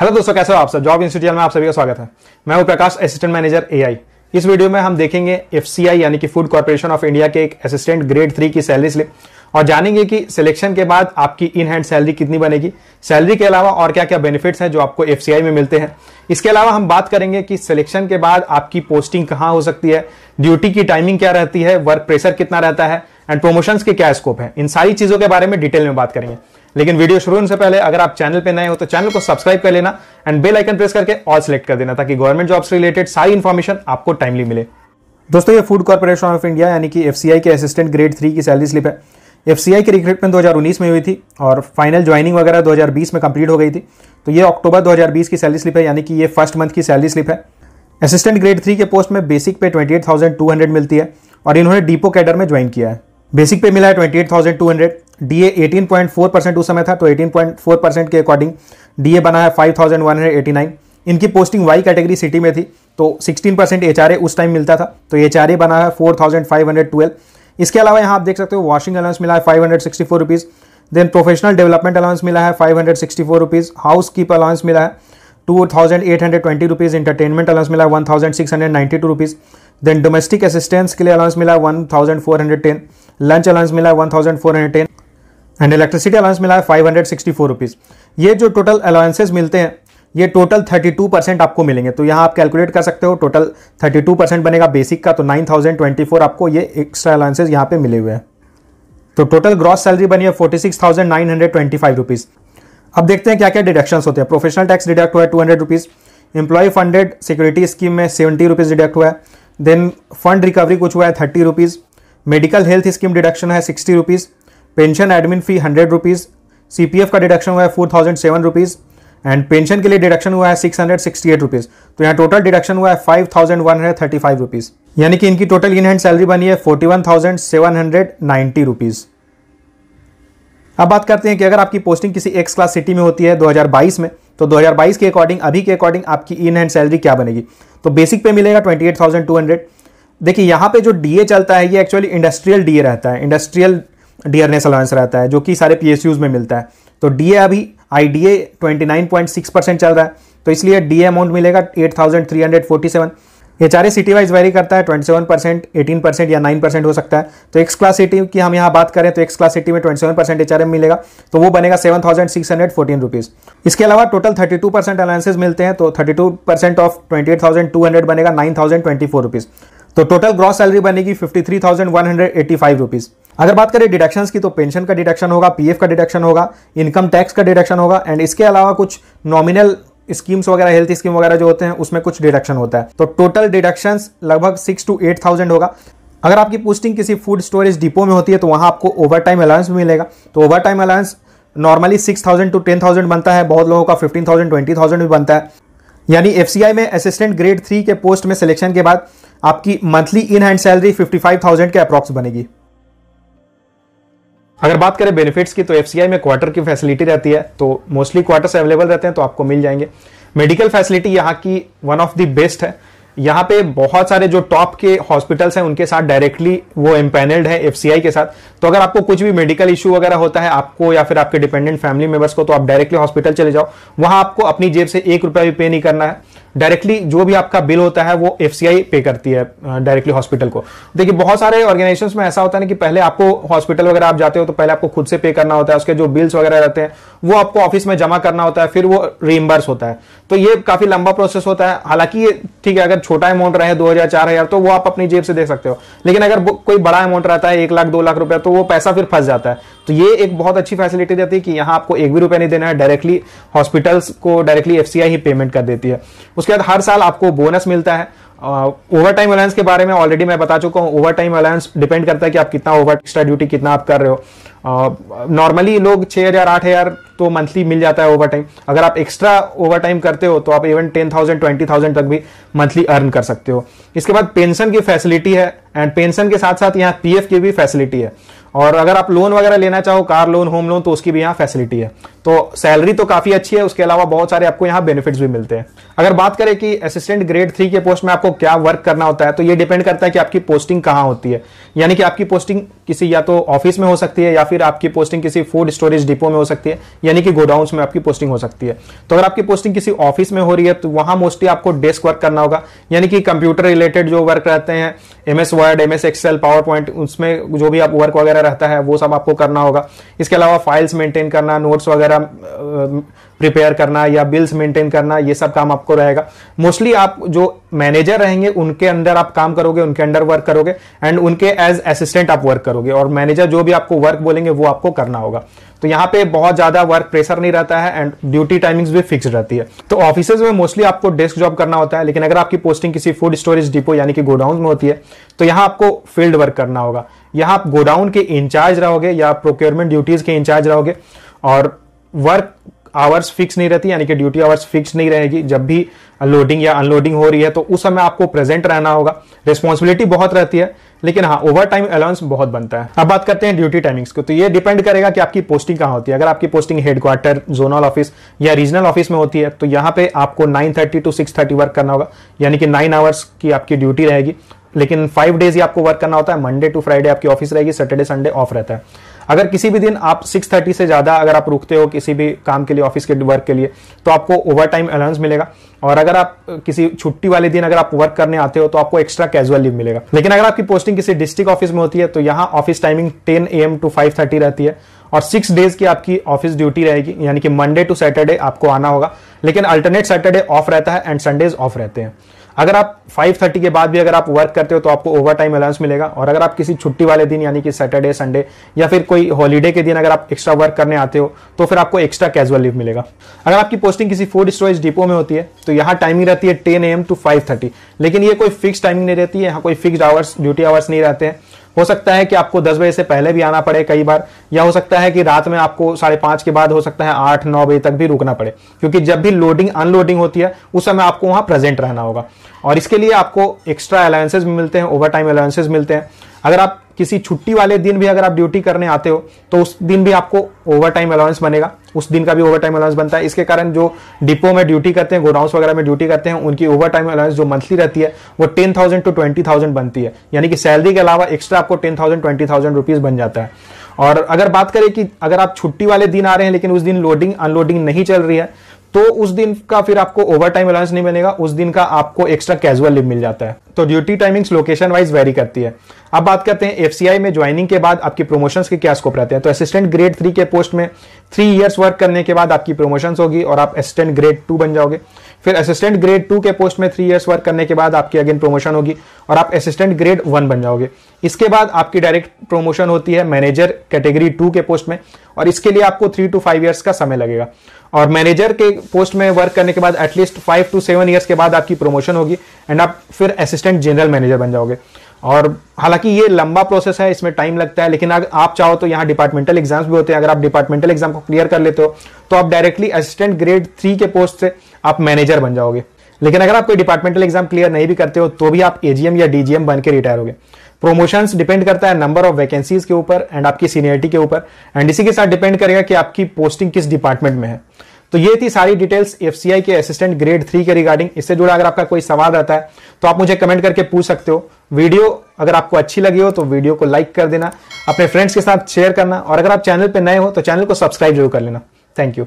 hello दोस्तों कैसे हो आप सब जॉब इंस्टीट्यूट में आप सभी का स्वागत है मैं हूं प्रकाश असिस्टेंट मैनेजर एआई इस वीडियो में हम देखेंगे एफसीआई यानी कि फूड कॉर्पोरेशन ऑफ इंडिया के एक असिस्टेंट ग्रेड थ्री की सैलरी स्लिप और जानेंगे कि सिलेक्शन के बाद आपकी इन हैंड सैलरी कितनी बनेगी सैलरी के अलावा और क्या क्या बेनिफिट्स हैं जो आपको एफ में मिलते हैं इसके अलावा हम बात करेंगे कि सिलेक्शन के बाद आपकी पोस्टिंग कहाँ हो सकती है ड्यूटी की टाइमिंग क्या रहती है वर्क प्रेशर कितना रहता है एंड प्रमोशंस के क्या स्कोप है इन सारी चीज़ों के बारे में डिटेल में बात करेंगे लेकिन वीडियो शुरू होने से पहले अगर आप चैनल पे नए हो तो चैनल को सब्सक्राइब कर लेना एंड बेल आइकन प्रेस करके ऑल सेलेक्ट कर देना ताकि गवर्नमेंट जॉब से रिलेटेड सारी इन्फॉर्मेशन आपको टाइमली मिले दोस्तों ये फूड कॉर्पोरेशन ऑफ इंडिया यानी कि एफ के असिस्टेंट ग्रेड थ्री की सैलरी स्लिप है एफ की रिक्रूटमेंट दो में हुई थी और फाइनल ज्वाइनिंग वगैरह दो में कंप्लीट हो गई थी तो ये अक्टूबर दो की सैलरी स्लिप है यानी कि ये फर्स्ट मंथ की सैलरी स्लिप है असिस्टेंट ग्रेड थ्री के पोस्ट में बेसिक पे ट्वेंटी मिलती है और इन्होंने डिपो कैडर में ज्वाइन किया है बेसिक पे मिला है ट्वेंटी डीए 18.4 परसेंट उस समय था तो 18.4 परसेंट के अकॉर्डिंग डीए बना है 5189 इनकी पोस्टिंग वाई कैटेगरी सिटी में थी तो 16 परसेंट एच उस टाइम मिलता था तो एच बना है 4512 इसके अलावा यहाँ आप देख सकते हो वॉशिंग अलाउंस मिला है five hundred then professional development allowance मिला है five hundred sixty four rupees house keep allowance मिला है two thousand eight hundred twenty rupees entertainment allowance मिला है one thousand six hundred ninety two rupees then domestic assistance के लिए allowance मिला है one thousand four hundred ten lunch allowance मिला है one thousand four hundred ten and electricity allowance मिला है five hundred sixty four rupees ये जो टोटल अलाउंसेज मिलते हैं ये टोटल थर्टी टू परसेंट आपको मिलेंगे तो यहाँ आप कैलकुलेट कर सकते हो टोटल थर्टी टू परसेंट बनेगा बेसिक का तो नाइन थाउजेंड ट्वेंटी फोर आपको ये एक्स्ट्रा अलाउंसेज यहाँ पे मिले हुए हैं तो टोटल ग्रॉस सैलरी बनी है forty six thousand nine hundred twenty five rupees अब देखते हैं क्या क्या डिडक्शन होते हैं प्रोफेशनल टैक्स डिडक्ट हुआ है two hundred rupees employ funded security scheme में सेवेंटी रुपीज़ डिडक्ट हुआ है देन फंड रिकवरी कुछ हुआ है thirty rupees medical health scheme deduction है sixty rupees pension admin fee hundred rupees C का डिडक्शन हुआ है four thousand seven rupees and pension के लिए डिडक्शन हुआ है six hundred sixty eight rupees तो यहाँ टोटल डिडक्शन हुआ है five thousand one hundred thirty five rupees यानी कि इनकी टोटल इन हैंड सैलरी बनी है forty one thousand seven hundred ninety rupees अब बात करते हैं कि अगर आपकी पोस्टिंग किसी एक्स क्लास सिटी में होती है 2022 में तो 2022 के अकॉर्डिंग अभी के अकॉर्डिंग आपकी इन हैंड सैलरी क्या बनेगी तो बेसिक पे मिलेगा 28,200 देखिए यहाँ पे जो डीए चलता है ये एक्चुअली इंडस्ट्रियल डीए रहता है इंडस्ट्रियल डियरनेस अलाउंस रहता है जो कि सारे पी में मिलता है तो डी अभी आई डी परसेंट चल रहा है तो इसलिए डी अमाउंट मिलेगा 8,347 ये ए सिटी वाइज वेरी करता है 27 परसेंट एटीन परसेंट या 9 परसेंट हो सकता है तो एक्स क्लास सिटी की हम यहाँ बात करें तो एक्स क्लास सिटी में 27 परसेंट एच मिलेगा तो वो बनेगा 7,614 रुपीस इसके अलावा टोटल 32 परसेंट अलाउंसेज मिलते हैं तो 32 परसेंट ऑफ 28,200 बनेगा 9,024 रुपीस तो टोटल ग्रॉस सैलरी बनेगी फाइव रुपीज़ अगर बात करें डिडक्शन की तो पेंशन का डिडक्शन होगा पी का डिडक्शन होगा इनकम टैक्स का डिडक्शन होगा एंड इसके अलावा कुछ नॉमिनल स्कीम्स वगैरह हेल्थ स्कीम वगैरह जो होते हैं उसमें कुछ डिडक्शन होता है तो टोटल डिडक्शन लगभग सिक्स टू एट थाउजेंड होगा अगर आपकी पोस्टिंग किसी फूड स्टोरेज डिपो में होती है तो वहां आपको ओवर टाइम अलाउंस भी मिलेगा तो overtime allowance normally six thousand to ten thousand बनता है बहुत लोगों का फिफ्टीन थाउजेंड ट्वेंटी थाउजेंड भी बनता है यानी एफ में असिस्टेंट ग्रेड थ्री के पोस्ट में सिलेक्शन के बाद आपकी monthly in hand salary fifty five thousand के अप्रॉक्स बनेगी अगर बात करें बेनिफिट्स की तो एफ में क्वार्टर की फैसिलिटी रहती है तो मोस्टली क्वार्टर्स अवेलेबल रहते हैं तो आपको मिल जाएंगे मेडिकल फैसिलिटी यहाँ की वन ऑफ द बेस्ट है यहाँ पे बहुत सारे जो टॉप के हॉस्पिटल्स हैं उनके साथ डायरेक्टली वो एम्पेनल्ड है एफ के साथ तो अगर आपको कुछ भी मेडिकल इशू वगैरह होता है आपको या फिर आपके डिपेंडेंट फैमिली मेंबर्स को तो आप डायरेक्टली हॉस्पिटल चले जाओ वहां आपको अपनी जेब से एक रुपया भी पे नहीं करना है डायरेक्टली जो भी आपका बिल होता है वो एफ पे करती है डायरेक्टली हॉस्पिटल को देखिए बहुत सारे ऑर्गेनाइजेशन में ऐसा होता है ना कि पहले आपको हॉस्पिटल वगैरह आप जाते हो तो पहले आपको खुद से पे करना होता है उसके जो बिल्स वगैरह रहते हैं वो आपको ऑफिस में जमा करना होता है फिर वो रीम्बर्स होता है तो ये काफी लंबा प्रोसेस होता है हालांकि ये ठीक है अगर छोटा अमाउंट रहे दो हजार चार हजार तो वो आप अपनी जेब से देख सकते हो लेकिन अगर कोई बड़ा अमाउंट रहता है एक लाख दो लाख रुपया तो वो पैसा फिर फंस जाता है तो ये एक बहुत अच्छी फैसिलिटी देती है कि यहाँ आपको एक भी रुपया नहीं देना है डायरेक्टली हॉस्पिटल्स को डायरेक्टली एफ ही पेमेंट कर देती है उसके बाद हर साल आपको बोनस मिलता है ओवर टाइम अलायंस के बारे में ऑलरेडी मैं बता चुका हूँ ओवर टाइम अलायंस डिपेंड करता है कि आप कितना ओवर एक्स्ट्रा ड्यूटी कितना आप कर रहे हो नॉर्मली लोग हजार आठ हजार तो मंथली मिल जाता है ओवर टाइम अगर आप एक्स्ट्रा ओवर टाइम करते हो तो आप even ten thousand twenty thousand तक भी मंथली अर्न कर सकते हो इसके बाद पेंशन की फैसिलिटी है एंड पेंशन के साथ साथ यहाँ पी की भी फैसिलिटी है और अगर आप लोन वगैरह लेना चाहो कार लोन होम लोन तो उसकी भी यहाँ फैसिलिटी है तो सैलरी तो काफी अच्छी है उसके अलावा बहुत सारे आपको यहाँ बेनिफिट्स भी मिलते हैं अगर बात करें कि असिस्टेंट ग्रेड थ्री के पोस्ट में आपको क्या वर्क करना होता है तो ये डिपेंड करता है कि आपकी पोस्टिंग कहाँ होती है यानी कि आपकी पोस्टिंग किसी या तो ऑफिस में हो सकती है या फिर आपकी पोस्टिंग किसी फूड स्टोरेज डिपो में हो सकती है यानी कि गोडाउन में आपकी पोस्टिंग हो सकती है तो अगर आपकी पोस्टिंग किसी ऑफिस में हो रही है तो वहां मोस्टली आपको डेस्क वर्क करना होगा यानी कि कंप्यूटर रिलेटेड जो वर्क रहते हैं M S Word M S Excel PowerPoint उसमें जो भी आप वर्क वगैरह रहता है वो सब आपको करना होगा इसके अलावा फाइल्स मेंटेन करना नोट्स वगैरह या प्रिपेयर करना या बिल्स मेंटेन करना ये सब काम आपको रहेगा मोस्टली आप जो मैनेजर रहेंगे उनके अंदर आप काम करोगे उनके अंडर वर्क करोगे एंड उनके एज असिस्टेंट आप वर्क करोगे और मैनेजर जो भी आपको वर्क बोलेंगे वो आपको करना होगा तो यहाँ पे बहुत ज्यादा वर्क प्रेशर नहीं रहता है एंड ड्यूटी टाइमिंग्स भी फिक्स रहती है तो ऑफिस में मोस्टली आपको डेस्क जॉब करना होता है लेकिन अगर आपकी पोस्टिंग किसी फूड स्टोरेज डिपो यानी कि गोडाउन में होती है तो यहाँ आपको फील्ड वर्क करना होगा यहाँ आप गोडाउन के इंचार्ज रहोगे या प्रोक्योरमेंट ड्यूटीज के इंचार्ज रहोगे और वर्क आवर्स फिक्स नहीं रहती यानी कि ड्यूटी आवर्स फिक्स नहीं रहेगी जब भी लोडिंग या अनलोडिंग हो रही है तो उस समय आपको प्रेजेंट रहना होगा रिस्पॉन्सिबिलिटी बहुत रहती है लेकिन हाँ ओवर टाइम अलाउंस बहुत बनता है अब बात करते हैं ड्यूटी टाइमिंग्स को तो ये डिपेंड करेगा कि आपकी पोस्टिंग कहाँ होती है अगर आपकी पोस्टिंग हेडक्वार्टर जोनल ऑफिस या रीजनल ऑफिस में होती है तो यहाँ पे आपको nine thirty to six thirty work करना होगा यानी कि नाइन आवर्स की आपकी ड्यूटी रहेगी लेकिन फाइव डेज ही आपको वर्क करना होता है मंडे टू फ्राइडे आपकी ऑफिस रहेगी सैटरडे संडे ऑफ रहता है अगर किसी भी दिन आप 6:30 से ज़्यादा अगर आप रुकते हो किसी भी काम के लिए ऑफिस के वर्क के लिए तो आपको ओवर टाइम अलाउंस मिलेगा और अगर आप किसी छुट्टी वाले दिन अगर आप वर्क करने आते हो तो आपको एक्स्ट्रा कैजुअल लीव मिलेगा लेकिन अगर आपकी पोस्टिंग किसी डिस्ट्रिक्ट ऑफिस में होती है तो यहाँ office timing ten A M to five thirty रहती है और सिक्स डेज की आपकी ऑफिस ड्यूटी रहेगी यानी कि मंडे टू सैटरडे आपको आना होगा लेकिन अल्टरनेट सैटरडे ऑफ रहता है एंड संडेज ऑफ रहते हैं अगर आप 5:30 के बाद भी अगर आप वर्क करते हो तो आपको ओवर टाइम अलाउंस मिलेगा और अगर आप किसी छुट्टी वाले दिन यानी कि सैटरडे संडे या फिर कोई हॉलीडे के दिन अगर आप एक्स्ट्रा वर्क करने आते हो तो फिर आपको एक्स्ट्रा कैजुअल लीव मिलेगा अगर आपकी पोस्टिंग किसी फूड स्टोरेज डिपो में होती है तो यहाँ टाइमिंग रहती है टेन ए टू फाइव लेकिन ये कोई फिक्स टाइमिंग नहीं रहती है यहाँ कोई फिक्स आवर्स ड्यूटी आवर्स नहीं रहते हैं हो सकता है कि आपको दस बजे से पहले भी आना पड़े कई बार या हो सकता है कि रात में आपको साढ़े पांच के बाद हो सकता है आठ नौ बजे तक भी रुकना पड़े क्योंकि जब भी लोडिंग अनलोडिंग होती है उस समय आपको वहां प्रेजेंट रहना होगा और इसके लिए आपको एक्स्ट्रा अलाउंसेज मिलते हैं ओवर टाइम अलाउंसेज मिलते हैं अगर आप किसी छुट्टी वाले दिन भी अगर आप ड्यूटी करने आते हो तो उस दिन भी आपको ओवर टाइम अलाउंस बनेगा उस दिन का भी ओवर टाइम अलाउंस बनता है इसके कारण जो डिपो में ड्यूटी करते हैं गोडाउंस वगैरह में ड्यूटी करते हैं उनकी ओवर टाइम अलाउंस जो मंथली रहती है वो ten thousand to twenty thousand बनती है यानी कि सैलरी के अलावा एक्स्ट्रा आपको ten thousand twenty thousand rupees बन जाता है और अगर बात करें कि अगर आप छुट्टी वाले दिन आ रहे हैं लेकिन उस दिन लोडिंग अनलोडिंग नहीं चल रही है तो उस दिन का फिर आपको ओवर टाइम अलाउंस नहीं मिलेगा उस दिन का आपको एक्स्ट्रा कैजुअल लिव मिल जाता है तो duty timings location wise vary करती है अब बात करते हैं एफसीआई में ज्वाइनिंग के बाद आपकी प्रमोशन के क्या स्कोप रहते हैं तो असिस्टेंट ग्रेड थ्री के पोस्ट में थ्री ईयर्स वर्क करने के बाद आपकी प्रमोशन होगी और आप असिस्टेंट ग्रेड टू बन जाओगे फिर असिस्टेंट ग्रेड टू के पोस्ट में थ्री ईयर्स वर्क करने के बाद आपकी अगेन प्रमोशन होगी और आप असिस्टेंट ग्रेड वन बन जाओगे इसके बाद आपकी डायरेक्ट प्रमोशन होती है मैनेजर कैटेगरी टू के पोस्ट में और इसके लिए आपको थ्री टू फाइव ईयर्स का समय लगेगा और मैनेजर के पोस्ट में वर्क करने के बाद at least five to seven years के बाद आपकी प्रमोशन होगी एंड आप फिर असिस्टेंट जनरल मैनेजर बन जाओगे और हालांकि ये लंबा प्रोसेस है इसमें टाइम लगता है लेकिन अगर आप चाहो तो यहाँ डिपार्टमेंटल एग्जाम्स भी होते हैं अगर आप डिपार्टमेंटल एग्जाम को क्लियर कर लेते हो तो आप डायरेक्टली असिस्टेंट ग्रेड थ्री के पोस्ट से आप मैनेजर बन जाओगे लेकिन अगर आप कोई डिपार्टमेंटल एग्जाम क्लियर नहीं भी करते हो तो भी आप एजीएम या डीजीएम बन के रिटायर गए प्रोमोशन डिपेंड करता है नंबर ऑफ वैकेंसीज के ऊपर एंड आपकी सीनियरिटी के ऊपर एंड इसी के साथ डिपेंड करेगा कि आपकी पोस्टिंग किस डिपार्टमेंट में है तो ये थी सारी डिटेल्स एफ के असिस्टेंट ग्रेड थ्री के रिगार्डिंग इससे जुड़ा अगर आपका कोई सवाल रहता है तो आप मुझे कमेंट करके पूछ सकते हो वीडियो अगर आपको अच्छी लगी हो तो वीडियो को लाइक कर देना अपने फ्रेंड्स के साथ शेयर करना और अगर आप चैनल पर नए हो तो चैनल को सब्सक्राइब जरूर कर लेना थैंक यू